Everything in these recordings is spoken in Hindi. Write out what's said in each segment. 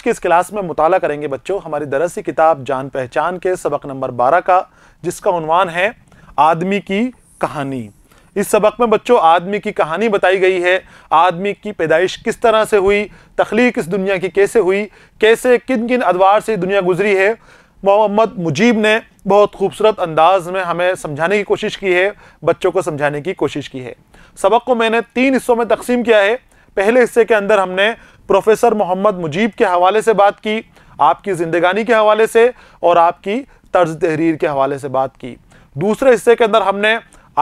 आज की इस क्लास में मुताला करेंगे बच्चों हमारी दरसी किताब जान पहचान के सबक नंबर बारह का जिसका उनवान है आदमी की कहानी इस सबक में बच्चों आदमी की कहानी बताई गई है आदमी की पैदाइश किस तरह से हुई तख्लीक इस दुनिया की कैसे हुई कैसे किन किन अदवार से दुनिया गुजरी है मोहम्मद मुजीब ने बहुत खूबसूरत अंदाज में हमें समझाने की कोशिश की है बच्चों को समझाने की कोशिश की है सबक को मैंने तीन हिस्सों में तकसीम किया है पहले हिस्से के अंदर हमने प्रोफेसर मोहम्मद मुजीब के हवाले से बात की आपकी ज़िंदगानी के हवाले से और आपकी तर्ज तहरीर के हवाले से बात की दूसरे हिस्से के अंदर हमने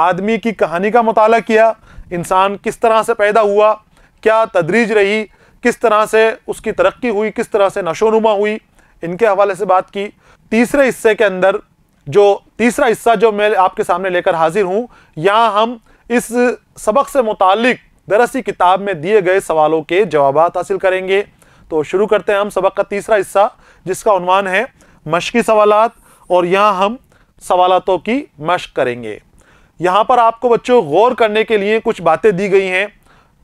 आदमी की कहानी का मताल किया इंसान किस तरह से पैदा हुआ क्या तदरीज रही किस तरह से उसकी तरक्की हुई किस तरह से नशोनुमा हुई इनके हवाले से बात की तीसरे हिस्से के अंदर जो तीसरा हिस्सा जो मैं आपके सामने लेकर हाजिर हूँ यहाँ हम इस सबक से मुतक दरअसल किताब में दिए गए सवालों के जवाब हासिल करेंगे तो शुरू करते हैं हम सबक का तीसरा हिस्सा जिसका उनवान है मश्की सवालत और यहाँ हम सवालतों की मश्क करेंगे यहाँ पर आपको बच्चों गौर करने के लिए कुछ बातें दी गई हैं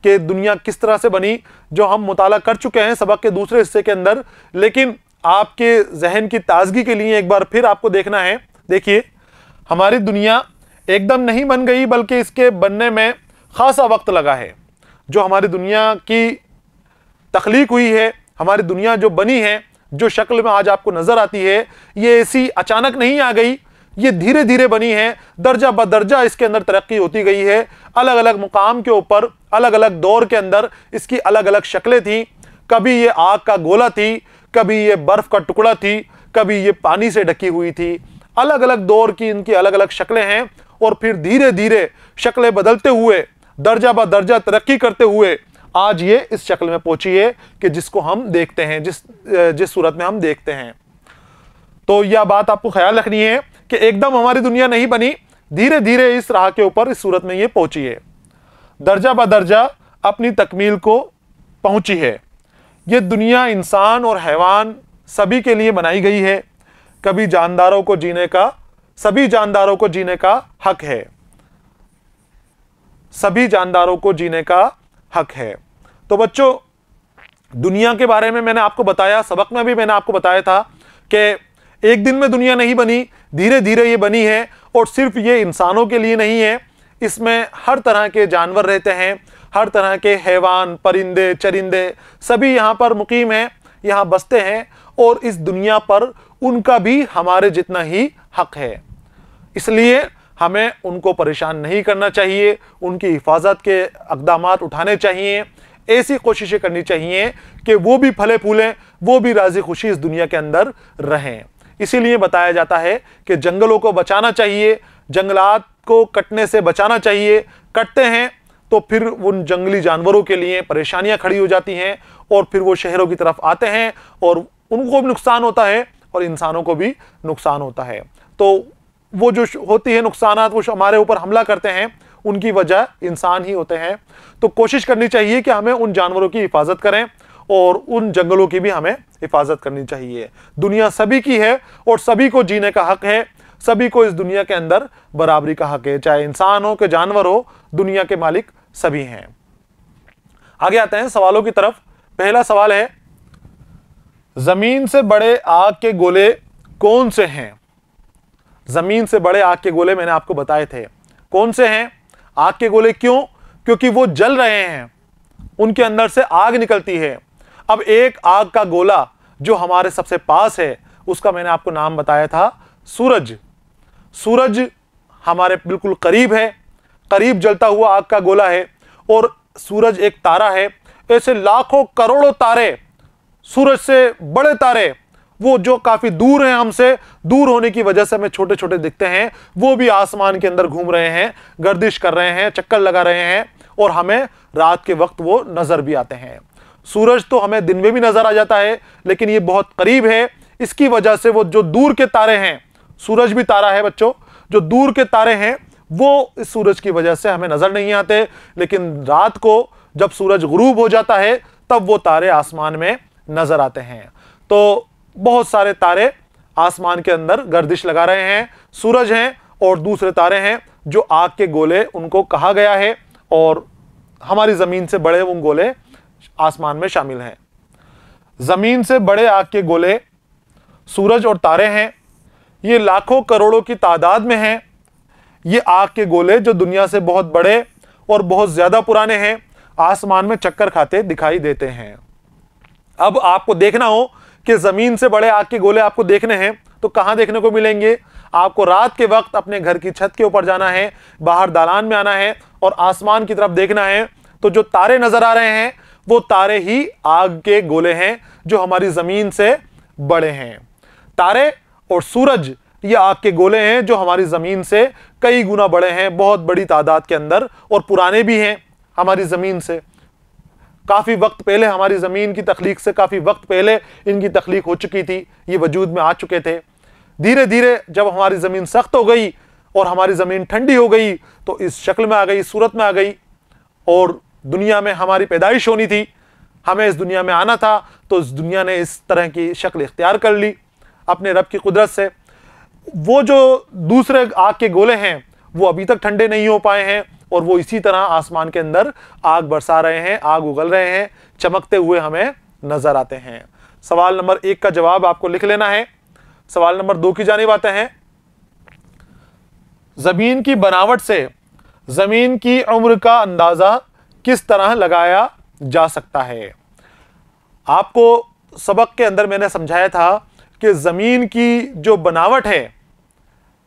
कि दुनिया किस तरह से बनी जो हम मुताल कर चुके हैं सबक के दूसरे हिस्से के अंदर लेकिन आपके जहन की ताजगी के लिए एक बार फिर आपको देखना है देखिए हमारी दुनिया एकदम नहीं बन गई बल्कि इसके बनने में खासा वक्त लगा है जो हमारी दुनिया की तख्लीक हुई है हमारी दुनिया जो बनी है जो शक्ल में आज आपको नज़र आती है ये ऐसी अचानक नहीं आ गई ये धीरे धीरे बनी है दर्जा बदर्जा इसके अंदर तरक्की होती गई है अलग अलग मुकाम के ऊपर अलग अलग दौर के अंदर इसकी अलग अलग शक्लें थीं कभी ये आग का गोला थी कभी ये बर्फ़ का टुकड़ा थी कभी ये पानी से ढकी हुई थी अलग अलग दौर की इनकी अलग अलग शक्लें हैं और फिर धीरे धीरे शक्लें बदलते हुए दर्जा ब दर्जा तरक्की करते हुए आज ये इस शक्ल में पहुंची है कि जिसको हम देखते हैं जिस जिस सूरत में हम देखते हैं तो यह बात आपको ख्याल रखनी है कि एकदम हमारी दुनिया नहीं बनी धीरे धीरे इस राह के ऊपर इस सूरत में ये पहुंची है दर्जा ब दर्जा अपनी तकमील को पहुंची है ये दुनिया इंसान और हैवान सभी के लिए बनाई गई है कभी जानदारों को जीने का सभी जानदारों को जीने का हक है सभी जानदारों को जीने का हक है तो बच्चों दुनिया के बारे में मैंने आपको बताया सबक में भी मैंने आपको बताया था कि एक दिन में दुनिया नहीं बनी धीरे धीरे ये बनी है और सिर्फ ये इंसानों के लिए नहीं है इसमें हर तरह के जानवर रहते हैं हर तरह के हैवान परिंदे चरिंदे सभी यहाँ पर मुकीम हैं यहाँ बसते हैं और इस दुनिया पर उनका भी हमारे जितना ही हक है इसलिए हमें उनको परेशान नहीं करना चाहिए उनकी हिफाजत के इकदाम उठाने चाहिए ऐसी कोशिशें करनी चाहिए कि वो भी फले फूलें वो भी राज़ी खुशी इस दुनिया के अंदर रहें इसीलिए बताया जाता है कि जंगलों को बचाना चाहिए जंगलात को कटने से बचाना चाहिए कटते हैं तो फिर उन जंगली जानवरों के लिए परेशानियां खड़ी हो जाती हैं और फिर वो शहरों की तरफ आते हैं और उनको भी नुकसान होता है और इंसानों को भी नुकसान होता है तो वो जो होती है नुकसान वो हमारे ऊपर हमला करते हैं उनकी वजह इंसान ही होते हैं तो कोशिश करनी चाहिए कि हमें उन जानवरों की हिफाजत करें और उन जंगलों की भी हमें हिफाजत करनी चाहिए दुनिया सभी की है और सभी को जीने का हक है सभी को इस दुनिया के अंदर बराबरी का हक है चाहे इंसान हो के जानवर हो दुनिया के मालिक सभी हैं आगे आते हैं सवालों की तरफ पहला सवाल है जमीन से बड़े आग के गोले कौन से हैं जमीन से बड़े आग के गोले मैंने आपको बताए थे कौन से हैं आग के गोले क्यों क्योंकि वो जल रहे हैं उनके अंदर से आग निकलती है अब एक आग का गोला जो हमारे सबसे पास है उसका मैंने आपको नाम बताया था सूरज सूरज हमारे बिल्कुल करीब है करीब जलता हुआ आग का गोला है और सूरज एक तारा है ऐसे लाखों करोड़ों तारे सूरज से बड़े तारे वो जो काफी दूर है हमसे दूर होने की वजह से हमें छोटे छोटे दिखते हैं वो भी आसमान के अंदर घूम रहे हैं गर्दिश कर रहे हैं चक्कर लगा रहे हैं और हमें रात के वक्त वो नज़र भी आते हैं सूरज तो हमें दिन में भी नज़र आ जाता है लेकिन ये बहुत करीब है इसकी वजह से वो जो दूर के तारे हैं सूरज भी तारा है बच्चों जो दूर के तारे हैं वो इस सूरज की वजह से हमें नज़र नहीं आते लेकिन रात को जब सूरज गुरूब हो जाता है तब वो तारे आसमान में नज़र आते हैं तो बहुत सारे तारे आसमान के अंदर गर्दिश लगा रहे हैं सूरज हैं और दूसरे तारे हैं जो आग के गोले उनको कहा गया है और हमारी ज़मीन से बड़े उन गोले आसमान में शामिल हैं ज़मीन से बड़े आग के गोले सूरज और तारे हैं ये लाखों करोड़ों की तादाद में हैं ये आग के गोले जो दुनिया से बहुत बड़े और बहुत ज़्यादा पुराने हैं आसमान में चक्कर खाते दिखाई देते हैं अब आपको देखना हो कि ज़मीन से बड़े आग के गोले आपको देखने हैं तो कहां देखने को मिलेंगे आपको रात के वक्त अपने घर की छत के ऊपर जाना है बाहर दालान में आना है और आसमान की तरफ देखना है तो जो तारे नज़र आ रहे हैं वो तारे ही आग के गोले हैं जो हमारी ज़मीन से बड़े हैं तारे और सूरज ये आग के गोले हैं जो हमारी ज़मीन से कई गुना बड़े हैं बहुत बड़ी तादाद के अंदर और पुराने भी हैं हमारी ज़मीन से काफ़ी वक्त पहले हमारी ज़मीन की तख्लीक से काफ़ी वक्त पहले इनकी तख्लीक हो चुकी थी ये वजूद में आ चुके थे धीरे धीरे जब हमारी ज़मीन सख्त हो गई और हमारी ज़मीन ठंडी हो गई तो इस शक्ल में आ गई सूरत में आ गई और दुनिया में हमारी पैदाइश होनी थी हमें इस दुनिया में आना था तो इस दुनिया ने इस तरह की शक्ल इख्तियार कर ली अपने रब की कुदरत से वो जो दूसरे आग के गोले हैं वो अभी तक ठंडे नहीं हो पाए हैं और वो इसी तरह आसमान के अंदर आग बरसा रहे हैं आग उगल रहे हैं चमकते हुए हमें नजर आते हैं सवाल नंबर एक का जवाब आपको लिख लेना है सवाल नंबर दो की जानी बातें हैं जमीन की बनावट से जमीन की उम्र का अंदाजा किस तरह लगाया जा सकता है आपको सबक के अंदर मैंने समझाया था कि ज़मीन की जो बनावट है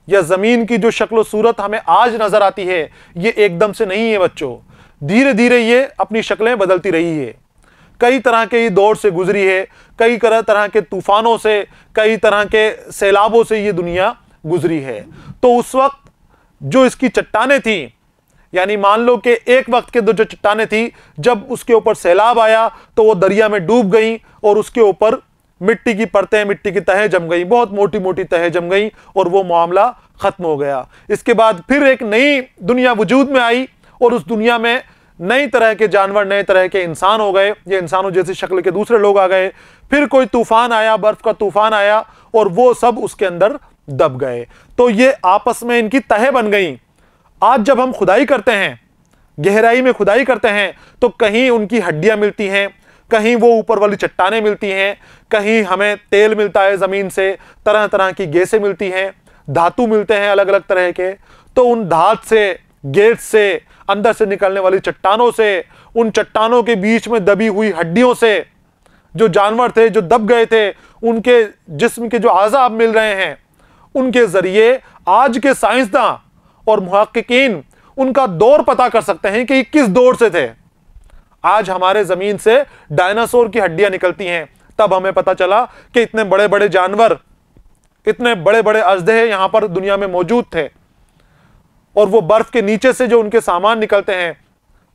या ज़मीन की जो शक्ल सूरत हमें आज नज़र आती है ये एकदम से नहीं है बच्चों धीरे धीरे ये अपनी शक्लें बदलती रही है कई तरह के ये दौर से गुजरी है कई तरह के तूफ़ानों से कई तरह के सैलाबों से ये दुनिया गुजरी है तो उस वक्त जो इसकी चट्टाने थी यानी मान लो कि एक वक्त के दो जो चट्टाने थी जब उसके ऊपर सैलाब आया तो वो दरिया में डूब गई और उसके ऊपर मिट्टी की परतें मिट्टी की तहें जम गई बहुत मोटी मोटी तहें जम गई और वो मामला ख़त्म हो गया इसके बाद फिर एक नई दुनिया वजूद में आई और उस दुनिया में नई तरह के जानवर नए तरह के इंसान हो गए ये इंसानों जैसी शक्ल के दूसरे लोग आ गए फिर कोई तूफ़ान आया बर्फ़ का तूफ़ान आया और वो सब उसके अंदर दब गए तो ये आपस में इनकी तहें बन गई आज जब हम खुदाई करते हैं गहराई में खुदाई करते हैं तो कहीं उनकी हड्डियाँ मिलती हैं कहीं वो ऊपर वाली चट्टाने मिलती हैं कहीं हमें तेल मिलता है ज़मीन से तरह तरह की गैसें मिलती हैं धातु मिलते हैं अलग अलग तरह के तो उन धात से गेट से अंदर से निकलने वाली चट्टानों से उन चट्टानों के बीच में दबी हुई हड्डियों से जो जानवर थे जो दब गए थे उनके जिस्म के जो आज़ाब मिल रहे हैं उनके ज़रिए आज के साइंसदान और महक्कीन उनका दौर पता कर सकते हैं कि किस दौर से थे आज हमारे जमीन से डायनासोर की हड्डियां निकलती हैं तब हमें पता चला कि इतने बड़े बड़े जानवर इतने बड़े बड़े अजदेह यहां पर दुनिया में मौजूद थे और वो बर्फ के नीचे से जो उनके सामान निकलते हैं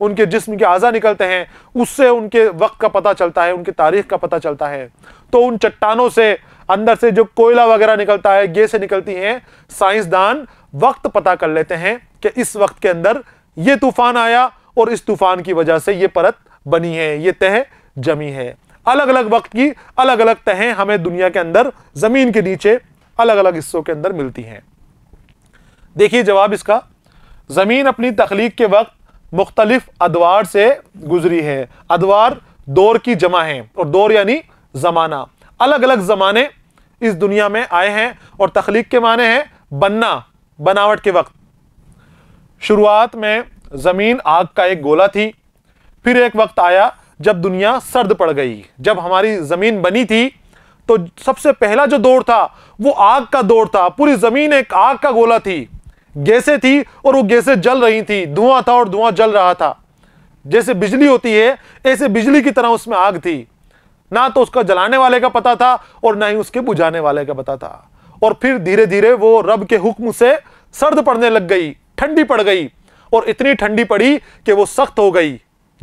उनके जिस्म के आज़ा निकलते हैं उससे उनके वक्त का पता चलता है उनकी तारीख का पता चलता है तो उन चट्टानों से अंदर से जो कोयला वगैरह निकलता है गैसें निकलती हैं साइंसदान वक्त पता कर लेते हैं कि इस वक्त के अंदर ये तूफान आया और इस तूफान की वजह से ये परत बनी है ये तह जमी है अलग अलग वक्त की अलग अलग तहें हमें दुनिया के अंदर जमीन के नीचे अलग अलग हिस्सों के अंदर मिलती हैं देखिए जवाब इसका ज़मीन अपनी तखलीक के वक्त मुख्तलिफ अदवार से गुजरी है अदवार दौर की जमा है और दौर यानी ज़माना अलग अलग ज़माने इस दुनिया में आए हैं और तख्लीक के माने हैं बनना बनावट के वक्त शुरुआत में ज़मीन आग का एक गोला थी फिर एक वक्त आया जब दुनिया सर्द पड़ गई जब हमारी ज़मीन बनी थी तो सबसे पहला जो दौर था वो आग का दौर था पूरी ज़मीन एक आग का गोला थी गैसें थी और वो गैसें जल रही थी धुआं था और धुआं जल रहा था जैसे बिजली होती है ऐसे बिजली की तरह उसमें आग थी ना तो उसका जलाने वाले का पता था और ना ही उसके बुझाने वाले का पता था और फिर धीरे धीरे वो रब के हुक्म से सर्द पड़ने लग गई ठंडी पड़ गई और इतनी ठंडी पड़ी कि वो सख्त हो गई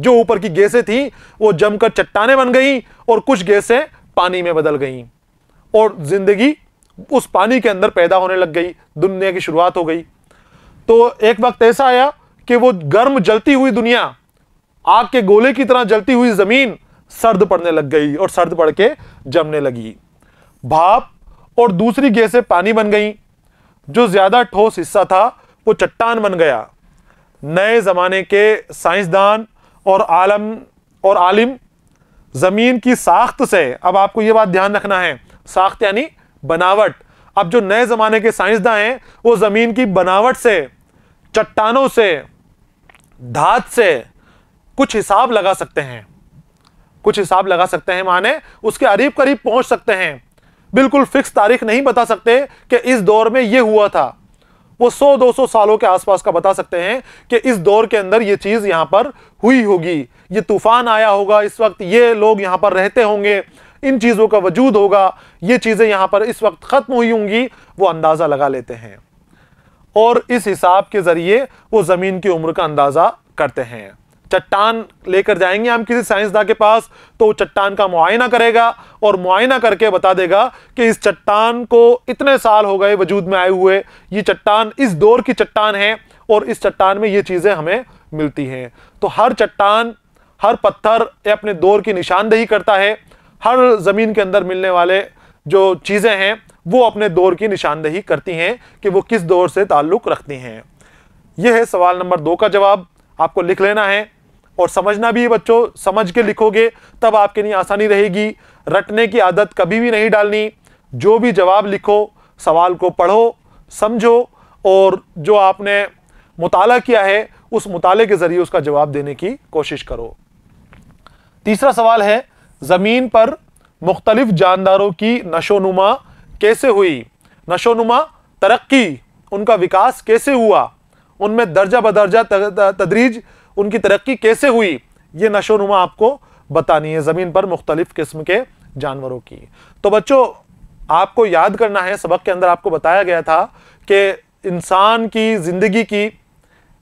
जो ऊपर की गैसें थी वो जमकर चट्टाने बन गई और कुछ गैसें पानी में बदल गई और जिंदगी उस पानी के अंदर पैदा होने लग गई दुनिया की शुरुआत हो गई तो एक वक्त ऐसा आया कि वो गर्म जलती हुई दुनिया आग के गोले की तरह जलती हुई जमीन सर्द पड़ने लग गई और सर्द पड़ के जमने लगी भाप और दूसरी गैसें पानी बन गई जो ज्यादा ठोस हिस्सा था वो चट्टान बन गया नए ज़माने के साइंसदान और आलम और आलिम ज़मीन की साख्त से अब आपको ये बात ध्यान रखना है साख्त यानी बनावट अब जो नए ज़माने के साइंसदान हैं वो ज़मीन की बनावट से चट्टानों से धात से कुछ हिसाब लगा सकते हैं कुछ हिसाब लगा सकते हैं माने उसके करीब करीब पहुंच सकते हैं बिल्कुल फिक्स तारीख नहीं बता सकते कि इस दौर में ये हुआ था वो 100-200 सालों के आसपास का बता सकते हैं कि इस दौर के अंदर ये चीज़ यहां पर हुई होगी ये तूफान आया होगा इस वक्त ये लोग यहां पर रहते होंगे इन चीज़ों का वजूद होगा ये चीज़ें यहां पर इस वक्त ख़त्म हुई होंगी वो अंदाज़ा लगा लेते हैं और इस हिसाब के ज़रिए वो ज़मीन की उम्र का अंदाज़ा करते हैं चट्टान लेकर जाएंगे हम किसी साइंसदान के पास तो वो चट्टान का मुआयना करेगा और मुआयना करके बता देगा कि इस चट्टान को इतने साल हो गए वजूद में आए हुए ये चट्टान इस दौर की चट्टान है और इस चट्टान में ये चीज़ें हमें मिलती हैं तो हर चट्टान हर पत्थर अपने दौर की निशानदेही करता है हर ज़मीन के अंदर मिलने वाले जो चीज़ें हैं वो अपने दौर की निशानदेही करती हैं कि वो किस दौर से ताल्लुक़ रखती हैं यह है सवाल नंबर दो का जवाब आपको लिख लेना है और समझना भी बच्चों समझ के लिखोगे तब आपके लिए आसानी रहेगी रटने की आदत कभी भी नहीं डालनी जो भी जवाब लिखो सवाल को पढ़ो समझो और जो आपने मुताला किया है उस मुताले के ज़रिए उसका जवाब देने की कोशिश करो तीसरा सवाल है ज़मीन पर मुख्तलिफ जानदारों की नशोनुमा कैसे हुई नशोनुमा तरक्की उनका विकास कैसे हुआ उनमें दर्जा बदर्जा तदरीज उनकी तरक्की कैसे हुई ये नशो नुमा आपको बतानी है ज़मीन पर मुख्तलिफ़ किस्म के जानवरों की तो बच्चों आपको याद करना है सबक के अंदर आपको बताया गया था कि इंसान की ज़िंदगी की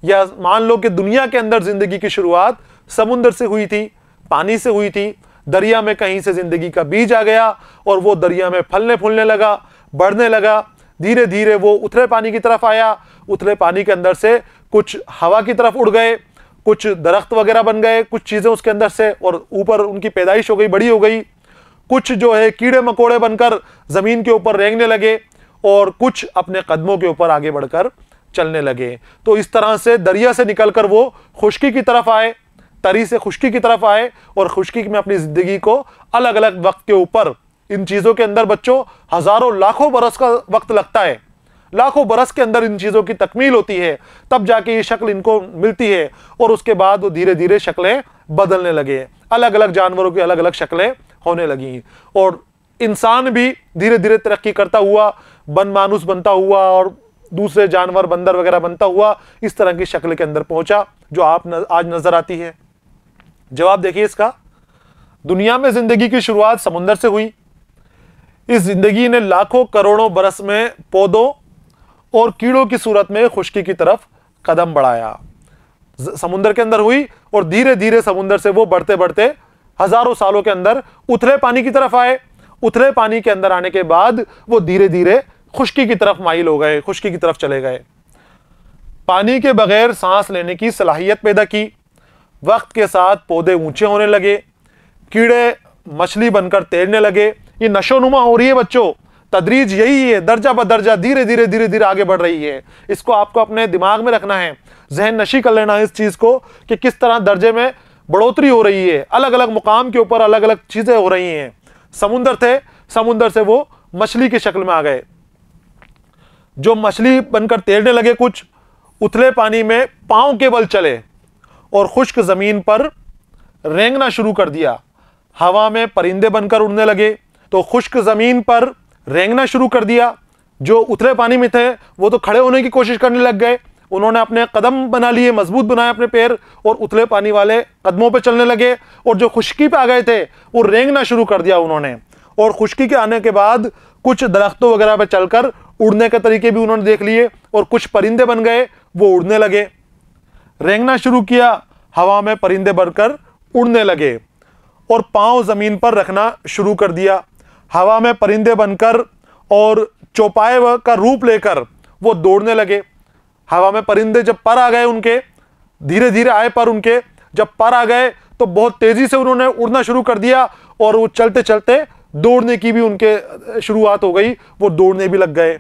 या मान लो कि दुनिया के अंदर ज़िंदगी की शुरुआत समुंदर से हुई थी पानी से हुई थी दरिया में कहीं से ज़िंदगी का बीज आ गया और वो दरिया में फलने फूलने लगा बढ़ने लगा धीरे धीरे वो उथले पानी की तरफ आया उथले पानी के अंदर से कुछ हवा की तरफ उड़ गए कुछ दरख्त वगैरह बन गए कुछ चीज़ें उसके अंदर से और ऊपर उनकी पैदाइश हो गई बड़ी हो गई कुछ जो है कीड़े मकोड़े बनकर ज़मीन के ऊपर रेंगने लगे और कुछ अपने कदमों के ऊपर आगे बढ़कर चलने लगे तो इस तरह से दरिया से निकलकर वो खुशकी की तरफ आए तरी से खुश्की की तरफ आए और खुश्की में अपनी ज़िंदगी को अलग अलग वक्त के ऊपर इन चीज़ों के अंदर बच्चों हज़ारों लाखों बरस का वक्त लगता है लाखों बरस के अंदर इन चीज़ों की तकमील होती है तब जाके ये शक्ल इनको मिलती है और उसके बाद वो धीरे धीरे शक्लें बदलने लगे अलग अलग जानवरों की अलग अलग शक्लें होने लगी और इंसान भी धीरे धीरे तरक्की करता हुआ बन मानुस बनता हुआ और दूसरे जानवर बंदर वगैरह बनता हुआ इस तरह की शक्ल के अंदर पहुंचा जो आप न, आज नजर आती है जवाब देखिए इसका दुनिया में जिंदगी की शुरुआत समुंदर से हुई इस जिंदगी ने लाखों करोड़ों बरस में पौधों और कीड़ों की सूरत में खुश्की की तरफ कदम बढ़ाया समुंदर के अंदर हुई और धीरे धीरे समुंदर से वो बढ़ते बढ़ते हजारों सालों के अंदर उथले पानी की तरफ आए उथले पानी के अंदर आने के बाद वो धीरे धीरे खुश्की की तरफ माइल हो गए खुश्की की तरफ चले गए पानी के बगैर सांस लेने की सलाहियत पैदा की वक्त के साथ पौधे ऊंचे होने लगे कीड़े मछली बनकर तैरने लगे ये नशोनुमा हो रही है बच्चों तदरीज यही है दर्जा ब दर्जा धीरे धीरे धीरे धीरे आगे बढ़ रही है इसको आपको अपने दिमाग में रखना है जहन नशी कर लेना है इस चीज़ को कि किस तरह दर्जे में बढ़ोतरी हो रही है अलग अलग मुकाम के ऊपर अलग अलग चीज़ें हो रही हैं समुंदर थे समुंदर से वो मछली की शक्ल में आ गए जो मछली बनकर तैरने लगे कुछ उथले पानी में पाँव के बल चले और खुश्क ज़मीन पर रेंगना शुरू कर दिया हवा में परिंदे बनकर उड़ने लगे तो खुश्क ज़मीन पर रेंगना शुरू कर दिया जो उतरे पानी में थे वो तो खड़े होने की कोशिश करने लग गए उन्होंने अपने कदम बना लिए मजबूत बनाए अपने पैर और उतले पानी वाले कदमों पर चलने लगे और जो खुशकी पे आ गए थे वो रेंगना शुरू कर दिया उन्होंने और खुशकी के आने के बाद कुछ दरख्तों वगैरह पर चलकर उड़ने के तरीके भी उन्होंने देख लिए और कुछ परिंदे बन गए वो उड़ने लगे रेंगना शुरू किया हवा में परिंदे बनकर उड़ने लगे और पाँव ज़मीन पर रखना शुरू कर दिया हवा में परिंदे बनकर और चौपाए का रूप लेकर वो दौड़ने लगे हवा में परिंदे जब पर आ गए उनके धीरे धीरे आए पर उनके जब पर आ गए तो बहुत तेज़ी से उन्होंने उड़ना शुरू कर दिया और वो चलते चलते दौड़ने की भी उनके शुरुआत हो गई वो दौड़ने भी लग गए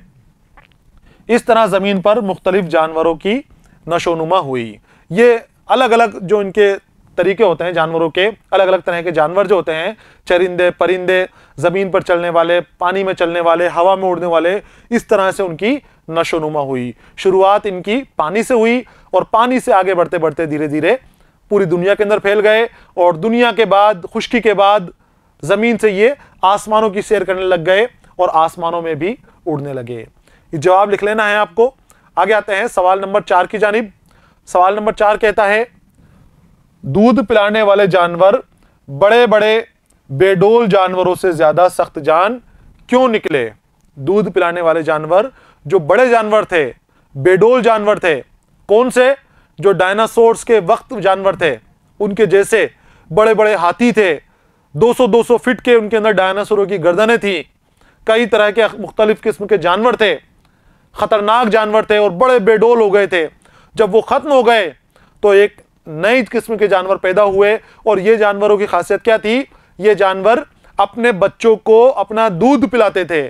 इस तरह ज़मीन पर मुख्तलिफ़ जानवरों की नशोनुमा हुई ये अलग अलग जो इनके तरीके होते हैं जानवरों के अलग अलग तरह के जानवर जो होते हैं चरिंदे परिंदे ज़मीन पर चलने वाले पानी में चलने वाले हवा में उड़ने वाले इस तरह से उनकी नशोनुमा हुई शुरुआत इनकी पानी से हुई और पानी से आगे बढ़ते बढ़ते धीरे धीरे पूरी दुनिया के अंदर फैल गए और दुनिया के बाद खुश्की के बाद ज़मीन से ये आसमानों की सैर करने लग गए और आसमानों में भी उड़ने लगे जवाब लिख लेना है आपको आगे आते हैं सवाल नंबर चार की जानब सवाल नंबर चार कहता है दूध पिलाने वाले जानवर बड़े बड़े बेडोल जानवरों से ज़्यादा सख्त जान क्यों निकले दूध पिलाने वाले जानवर जो बड़े जानवर थे बेडोल जानवर थे कौन से जो डायनासोर्स के वक्त जानवर थे उनके जैसे बड़े बड़े हाथी थे 200-200 फीट के उनके अंदर डायनासोरों की गर्दने थी कई तरह के मुख्तलिफ़ किस्म के जानवर थे ख़तरनाक जानवर थे और बड़े बेडोल हो गए थे जब वो ख़त्म हो गए तो एक नई किस्म के जानवर पैदा हुए और ये जानवरों की खासियत क्या थी ये जानवर अपने बच्चों को अपना दूध पिलाते थे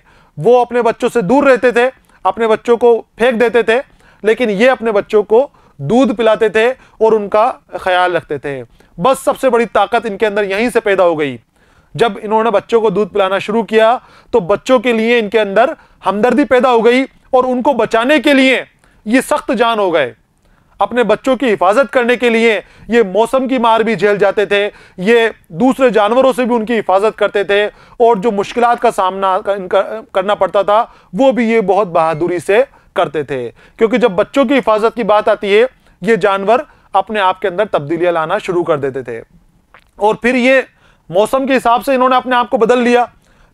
वो अपने बच्चों से दूर रहते थे अपने बच्चों को फेंक देते थे लेकिन ये अपने बच्चों को दूध पिलाते थे और उनका ख्याल रखते थे बस सबसे बड़ी ताकत इनके अंदर यहीं से पैदा हो गई जब इन्होंने बच्चों को दूध पिलाना शुरू किया तो बच्चों के लिए इनके अंदर हमदर्दी पैदा हो गई और उनको बचाने के लिए ये सख्त जान हो गए अपने बच्चों की हिफाजत करने के लिए ये मौसम की मार भी झेल जाते थे ये दूसरे जानवरों से भी उनकी हिफाजत करते थे और जो मुश्किल का सामना करना पड़ता था वो भी ये बहुत बहादुरी से करते थे क्योंकि जब बच्चों की हिफाजत की बात आती है ये जानवर अपने आप के अंदर तब्दीलियां लाना शुरू कर देते थे और फिर ये मौसम के हिसाब से इन्होंने अपने आप को बदल लिया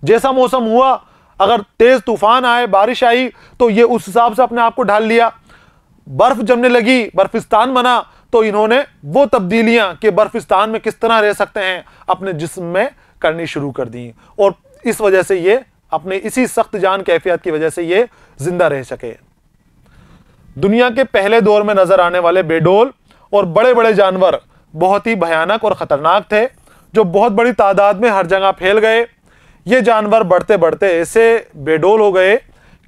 जैसा मौसम हुआ अगर तेज तूफान आए बारिश आई तो ये उस हिसाब से अपने आप को ढाल लिया बर्फ जमने लगी बर्फिस्तान बना तो इन्होंने वो तब्दीलियां कि बर्फिस्तान में किस तरह रह सकते हैं अपने जिस्म में करनी शुरू कर दी और इस वजह से ये अपने इसी सख्त जान कैफियत की वजह से ये जिंदा रह सके दुनिया के पहले दौर में नजर आने वाले बेडोल और बड़े बड़े जानवर बहुत ही भयानक और ख़तरनाक थे जो बहुत बड़ी तादाद में हर जगह फैल गए ये जानवर बढ़ते बढ़ते ऐसे बेडोल हो गए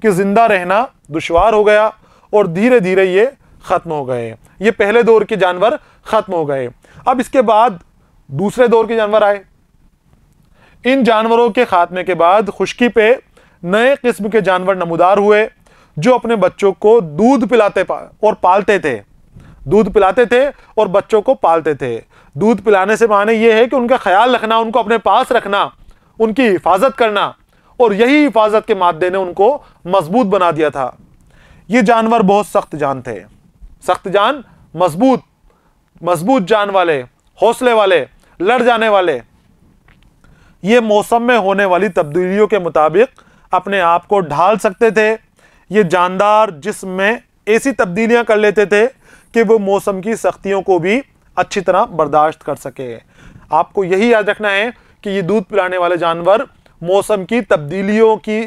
कि ज़िंदा रहना दुशवार हो गया और धीरे धीरे ये ख़त्म हो गए ये पहले दौर के जानवर ख़त्म हो गए अब इसके बाद दूसरे दौर के जानवर आए इन जानवरों के खात्मे के बाद खुश्की पे नए किस्म के जानवर नमदार हुए जो अपने बच्चों को दूध पिलाते और पालते थे दूध पिलाते थे और बच्चों को पालते थे दूध पिलाने से माने ये है कि उनका ख्याल रखना उनको अपने पास रखना उनकी हिफाजत करना और यही हिफाजत के मादे ने उनको मजबूत बना दिया था ये जानवर बहुत सख्त जान थे सख्त जान मजबूत मजबूत जान वाले हौसले वाले लड़ जाने वाले ये मौसम में होने वाली तब्दीलियों के मुताबिक अपने आप को ढाल सकते थे ये जानदार जिसम में ऐसी तब्दीलियां कर लेते थे कि वो मौसम की सख्तियों को भी अच्छी तरह बर्दाश्त कर सके आपको यही याद रखना है कि ये दूध पिलाने वाले जानवर मौसम की तब्दीलियों की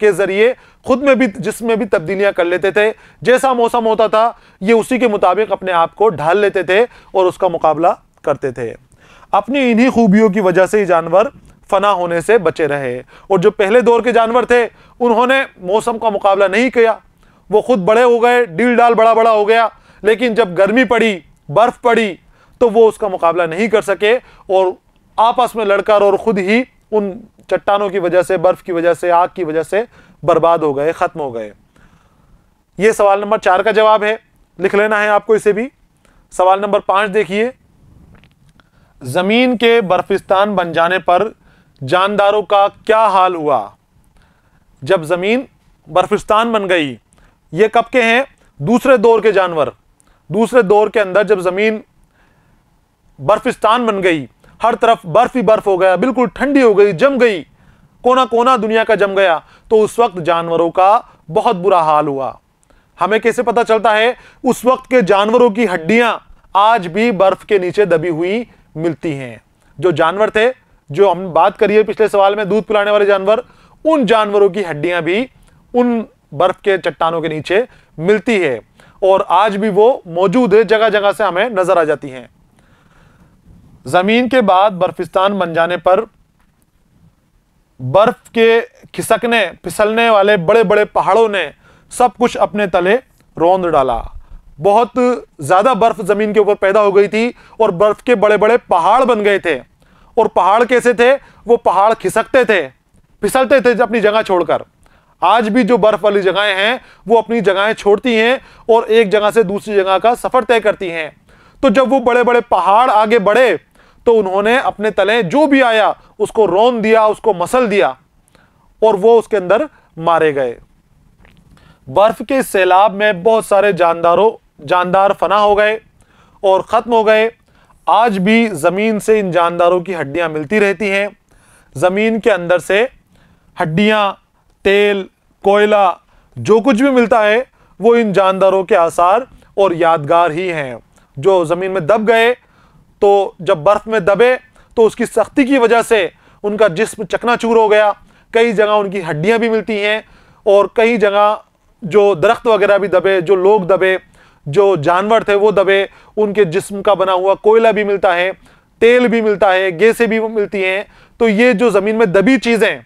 के ज़रिए खुद में भी जिसमें भी तब्दीलियां कर लेते थे जैसा मौसम होता था ये उसी के मुताबिक अपने आप को ढाल लेते थे और उसका मुकाबला करते थे अपनी इन्हीं खूबियों की वजह से ये जानवर फना होने से बचे रहे और जो पहले दौर के जानवर थे उन्होंने मौसम का मुकाबला नहीं किया वो खुद बड़े हो गए डील डाल बड़ा बड़ा हो गया लेकिन जब गर्मी पड़ी बर्फ़ पड़ी तो वो उसका मुकाबला नहीं कर सके और आपस में लड़कर और ख़ुद ही उन चट्टानों की वजह से बर्फ़ की वजह से आग की वजह से बर्बाद हो गए ख़त्म हो गए यह सवाल नंबर चार का जवाब है लिख लेना है आपको इसे भी सवाल नंबर पाँच देखिए ज़मीन के बर्फिस्तान बन जाने पर जानदारों का क्या हाल हुआ जब ज़मीन बर्फिस्तान बन गई ये कब के हैं दूसरे दौर के जानवर दूसरे दौर के अंदर जब ज़मीन बर्फिस्तान बन गई हर तरफ बर्फ ही बर्फ हो गया बिल्कुल ठंडी हो गई जम गई कोना कोना दुनिया का जम गया तो उस वक्त जानवरों का बहुत बुरा हाल हुआ हमें कैसे पता चलता है उस वक्त के जानवरों की हड्डियां आज भी बर्फ के नीचे दबी हुई मिलती हैं जो जानवर थे जो हम बात करिए पिछले सवाल में दूध पिलाने वाले जानवर उन जानवरों की हड्डियां भी उन बर्फ के चट्टानों के नीचे मिलती है और आज भी वो मौजूद है जगह जगह से हमें नजर आ जाती हैं जमीन के बाद बर्फिस्तान बन जाने पर बर्फ के खिसकने फिसलने वाले बड़े बड़े पहाड़ों ने सब कुछ अपने तले रौंद डाला बहुत ज़्यादा बर्फ ज़मीन के ऊपर पैदा हो गई थी और बर्फ के बड़े बड़े पहाड़ बन गए थे और पहाड़ कैसे थे वो पहाड़ खिसकते थे फिसलते थे अपनी जगह छोड़कर आज भी जो बर्फ वाली जगहें हैं वो अपनी जगहें छोड़ती हैं और एक जगह से दूसरी जगह का सफ़र तय करती हैं तो जब वो बड़े बड़े पहाड़ आगे बढ़े तो उन्होंने अपने तले जो भी आया उसको रोन दिया उसको मसल दिया और वो उसके अंदर मारे गए बर्फ के सैलाब में बहुत सारे जानदारों जानदार फना हो गए और ख़त्म हो गए आज भी ज़मीन से इन जानदारों की हड्डियां मिलती रहती हैं ज़मीन के अंदर से हड्डियां तेल कोयला जो कुछ भी मिलता है वो इन जानदारों के आसार और यादगार ही हैं जो ज़मीन में दब गए तो जब बर्फ़ में दबे तो उसकी सख्ती की वजह से उनका जिस्म चकनाचूर हो गया कई जगह उनकी हड्डियां भी मिलती हैं और कई जगह जो दरख्त वगैरह भी दबे जो लोग दबे जो जानवर थे वो दबे उनके जिस्म का बना हुआ कोयला भी मिलता है तेल भी मिलता है गैसें भी मिलती हैं तो ये जो ज़मीन में दबी चीज़ें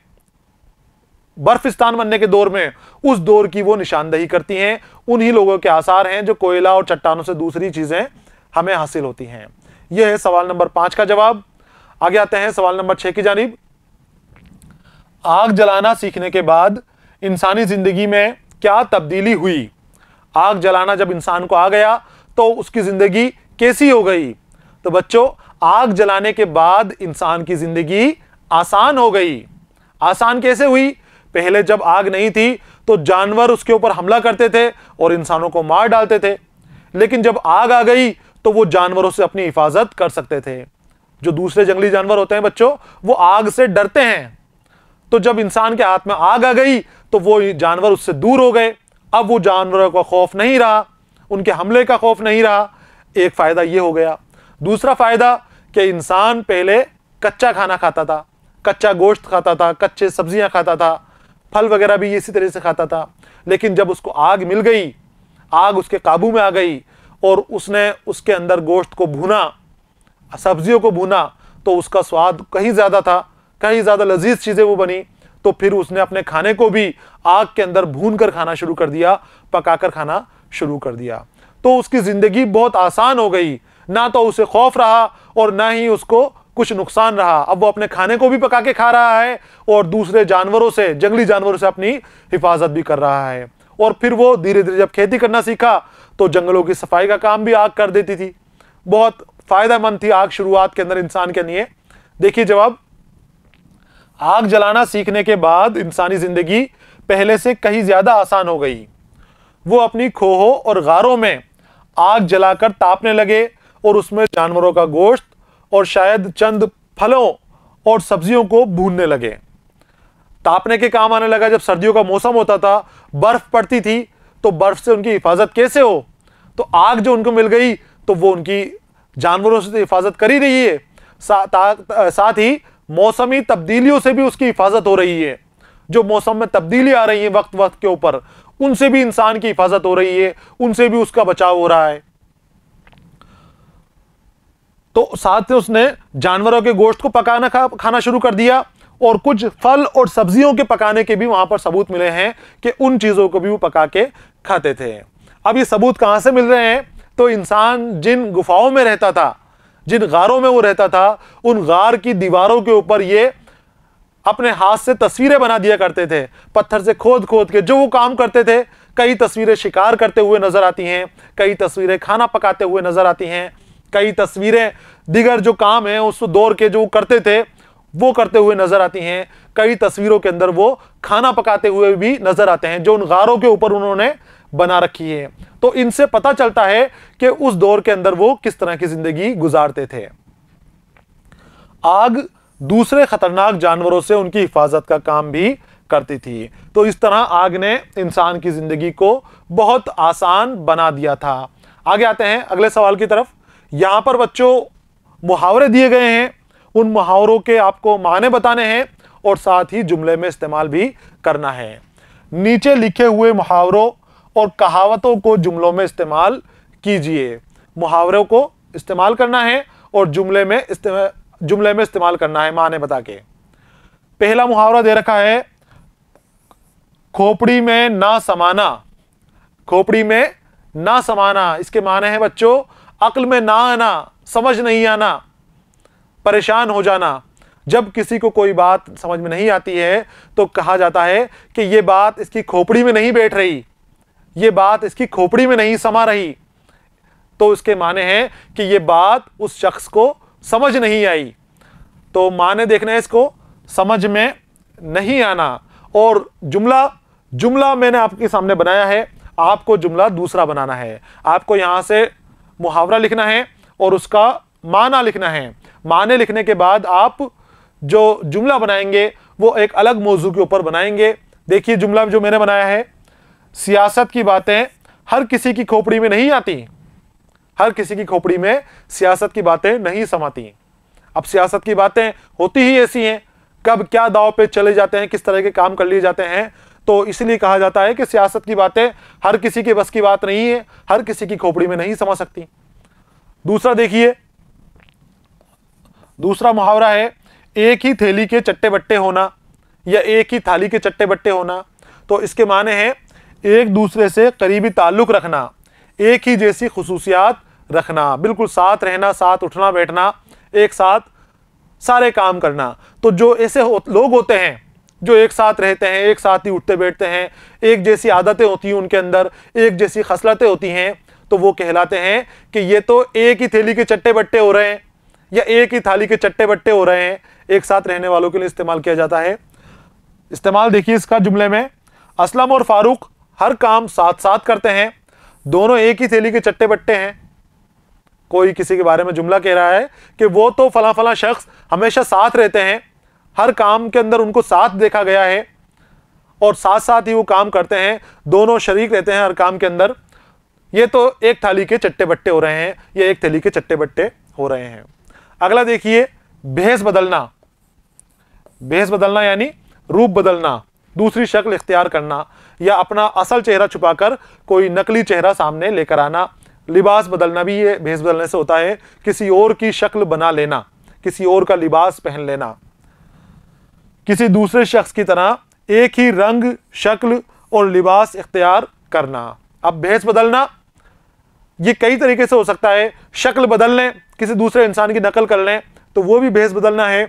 बर्फ स्थान बनने के दौर में उस दौर की वो निशानदही करती हैं उन्हीं लोगों के आसार हैं जो कोयला और चट्टानों से दूसरी चीज़ें हमें हासिल होती हैं यह है सवाल नंबर पांच का जवाब आगे आते हैं सवाल नंबर छह की जानी आग जलाना सीखने के बाद इंसानी जिंदगी में क्या तब्दीली हुई आग जलाना जब इंसान को आ गया तो उसकी जिंदगी कैसी हो गई तो बच्चों आग जलाने के बाद इंसान की जिंदगी आसान हो गई आसान कैसे हुई पहले जब आग नहीं थी तो जानवर उसके ऊपर हमला करते थे और इंसानों को मार डालते थे लेकिन जब आग आ गई तो वो जानवरों से अपनी हिफाजत कर सकते थे जो दूसरे जंगली जानवर होते हैं बच्चों वो आग से डरते हैं तो जब इंसान के हाथ में आग आ गई तो वो जानवर उससे दूर हो गए अब वो जानवरों का खौफ नहीं रहा उनके हमले का खौफ नहीं रहा एक फ़ायदा ये हो गया दूसरा फ़ायदा कि इंसान पहले कच्चा खाना खाता था कच्चा गोश्त खाता था कच्चे सब्जियां खाता था फल वगैरह भी इसी तरह से खाता था लेकिन जब उसको आग मिल गई आग उसके काबू में आ गई और उसने उसके अंदर गोश्त को भुना सब्जियों को भुना तो उसका स्वाद कहीं ज़्यादा था कहीं ज़्यादा लजीज चीज़ें वो बनी तो फिर उसने अपने खाने को भी आग के अंदर भून कर खाना शुरू कर दिया पकाकर खाना शुरू कर दिया तो उसकी ज़िंदगी बहुत आसान हो गई ना तो उसे खौफ रहा और ना ही उसको कुछ नुकसान रहा अब वो अपने खाने को भी पका के खा रहा है और दूसरे जानवरों से जंगली जानवरों से अपनी हिफाजत भी कर रहा है और फिर वो धीरे धीरे जब खेती करना सीखा तो जंगलों की सफाई का काम भी आग कर देती थी बहुत फायदेमंद थी आग शुरुआत के अंदर इंसान के लिए देखिए जवाब आग जलाना सीखने के बाद इंसानी ज़िंदगी पहले से कहीं ज़्यादा आसान हो गई वो अपनी खोहों और गारों में आग जलाकर तापने लगे और उसमें जानवरों का गोश्त और शायद चंद फलों और सब्जियों को भूनने लगे तापने के काम आने लगा जब सर्दियों का मौसम होता था बर्फ़ पड़ती थी तो बर्फ़ से उनकी हिफाजत कैसे हो तो आग जो उनको मिल गई तो वो उनकी जानवरों से हिफाजत कर ही रही है सा, साथ ही मौसमी तब्दीलियों से भी उसकी हिफाजत हो रही है जो मौसम में तब्दीली आ रही है वक्त वक्त के ऊपर उनसे भी इंसान की हिफाजत हो रही है उनसे भी उसका बचाव हो रहा है तो साथ ही उसने जानवरों के गोश्त को पकाना खा, खाना शुरू कर दिया और कुछ फल और सब्जियों के पकाने के भी वहां पर सबूत मिले हैं कि उन चीज़ों को भी वो पका के खाते थे अब ये सबूत कहाँ से मिल रहे हैं तो इंसान जिन गुफाओं में रहता था जिन गारों में वो रहता था उन गार की दीवारों के ऊपर ये अपने हाथ से तस्वीरें बना दिया करते थे पत्थर से खोद खोद के जो वो काम करते थे कई तस्वीरें शिकार करते हुए नज़र आती हैं कई तस्वीरें खाना पकाते हुए नज़र आती हैं कई तस्वीरें दिगर जो काम है उस दौर के जो करते थे वो करते हुए नजर आती हैं कई तस्वीरों के अंदर वो खाना पकाते हुए भी नजर आते हैं जो उन गारों के ऊपर उन्होंने बना रखी है तो इनसे पता चलता है कि उस दौर के अंदर वो किस तरह की जिंदगी गुजारते थे आग दूसरे खतरनाक जानवरों से उनकी हिफाजत का काम भी करती थी तो इस तरह आग ने इंसान की जिंदगी को बहुत आसान बना दिया था आगे आते हैं अगले सवाल की तरफ यहां पर बच्चों मुहावरे दिए गए हैं उन मुहावरों के आपको माने बताने हैं और साथ ही जुमले में इस्तेमाल भी करना है नीचे लिखे हुए मुहावरों और कहावतों को जुमलों में इस्तेमाल कीजिए मुहावरों को इस्तेमाल करना है और जुमले में जुमले में इस्तेमाल करना है माने बता के पहला मुहावरा दे रखा है खोपड़ी में ना समाना खोपड़ी में ना समाना इसके माने हैं बच्चों अक्ल में ना आना समझ नहीं आना परेशान हो जाना जब किसी को कोई बात समझ में नहीं आती है तो कहा जाता है कि ये बात इसकी खोपड़ी में नहीं बैठ रही ये बात इसकी खोपड़ी में नहीं समा रही तो इसके माने हैं कि ये बात उस शख्स को समझ नहीं आई तो माने देखना है इसको समझ में नहीं आना और जुमला जुमला मैंने आपके सामने बनाया है आपको जुमला दूसरा बनाना है आपको यहां से मुहावरा लिखना है और उसका माना लिखना है माने लिखने के बाद आप जो जुमला बनाएंगे वो एक अलग मौजू के ऊपर बनाएंगे देखिए जुमला जो मैंने बनाया है सियासत की बातें हर किसी की खोपड़ी में नहीं आती हर किसी की खोपड़ी में सियासत की बातें नहीं समाती अब सियासत की बातें होती ही ऐसी हैं कब क्या दाव पे चले जाते हैं किस तरह के काम कर लिए जाते हैं तो इसलिए कहा जाता है कि सियासत की बातें हर किसी के बस की बात नहीं है हर किसी की खोपड़ी में नहीं समा सकती दूसरा देखिए दूसरा मुहावरा है एक ही थैली के चट्टे बट्टे होना या एक ही थाली के चट्टे बट्टे होना तो इसके माने हैं एक दूसरे से करीबी ताल्लुक़ रखना एक ही जैसी खसूसियात रखना बिल्कुल साथ रहना साथ उठना बैठना एक साथ सारे काम करना तो जो ऐसे हो, लोग होते हैं जो एक साथ रहते हैं एक साथ ही उठते बैठते हैं एक जैसी आदतें होती हैं उनके अंदर एक जैसी खसलतें होती हैं तो वो कहलाते हैं कि ये तो एक ही थैली के चट्टे बट्टे हो रहे हैं या एक ही थाली के चट्टे बट्टे हो रहे हैं एक साथ रहने वालों के लिए इस्तेमाल किया जाता है इस्तेमाल देखिए इसका जुमले में असलम और फारूक हर काम साथ साथ करते हैं दोनों एक ही थैली के चट्टे बट्टे हैं कोई किसी के बारे में जुमला कह रहा है कि वो तो फला फला शख्स हमेशा साथ रहते हैं हर काम के अंदर उनको साथ देखा गया है और साथ साथ ही वो काम करते हैं दोनों शरीक रहते हैं हर काम के अंदर ये तो एक थाली के चट्टे बट्टे हो रहे हैं या एक थैली के चट्टे बट्टे हो रहे हैं अगला देखिए भेस बदलना भेस बदलना यानी रूप बदलना दूसरी शक्ल इख्तियार करना या अपना असल चेहरा छुपाकर कोई नकली चेहरा सामने लेकर आना लिबास बदलना भी ये भेस बदलने से होता है किसी और की शक्ल बना लेना किसी और का लिबास पहन लेना किसी दूसरे शख्स की तरह एक ही रंग शक्ल और लिबास इख्तियार करना अब भेस बदलना ये कई तरीके से हो सकता है शक्ल बदल लें किसी दूसरे इंसान की नकल कर लें तो वो भी भेस बदलना है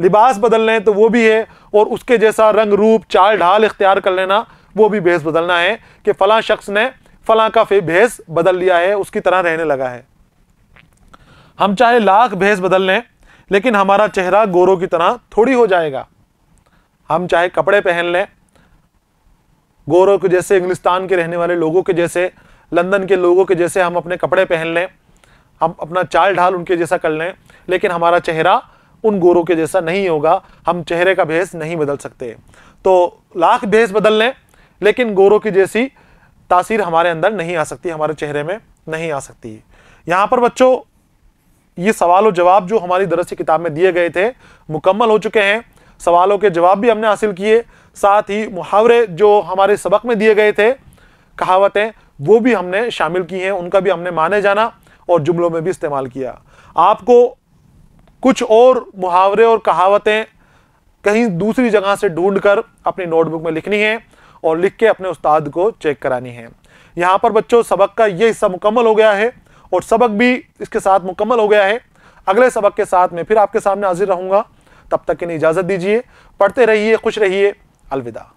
लिबास बदल लें तो वो भी है और उसके जैसा रंग रूप चाल ढाल इख्तियार कर लेना वो भी भेस बदलना है कि फला शख्स ने फला का फे भेस बदल लिया है उसकी तरह रहने लगा है हम चाहे लाख भेस बदल लें लेकिन हमारा चेहरा गोरों की तरह थोड़ी हो जाएगा हम चाहे कपड़े पहन लें गोरों के जैसे इंग्लिस्तान के रहने वाले लोगों के जैसे लंदन के लोगों के जैसे हम अपने कपड़े पहन लें हम अपना चाल ढाल उनके जैसा कर लें लेकिन हमारा चेहरा उन गोरों के जैसा नहीं होगा हम चेहरे का भेस नहीं बदल सकते तो लाख भेस बदल लें लेकिन गोरों की जैसी तासीर हमारे अंदर नहीं आ सकती हमारे चेहरे में नहीं आ सकती यहाँ पर बच्चों ये सवाल और जवाब जो हमारी दरअसल किताब में दिए गए थे मुकम्मल हो चुके हैं सवालों के जवाब भी हमने हासिल किए साथ ही मुहावरे जो हमारे सबक में दिए गए थे कहावतें वो भी हमने शामिल की हैं उनका भी हमने माने जाना और जुमलों में भी इस्तेमाल किया आपको कुछ और मुहावरे और कहावतें कहीं दूसरी जगह से ढूंढ कर अपनी नोटबुक में लिखनी है और लिख के अपने उस्ताद को चेक करानी है यहाँ पर बच्चों सबक का ये हिस्सा मुकम्मल हो गया है और सबक भी इसके साथ मुकम्मल हो गया है अगले सबक के साथ मैं फिर आपके सामने हाजिर रहूँगा तब तक इन्हें इजाज़त दीजिए पढ़ते रहिए खुश रहिए अलविदा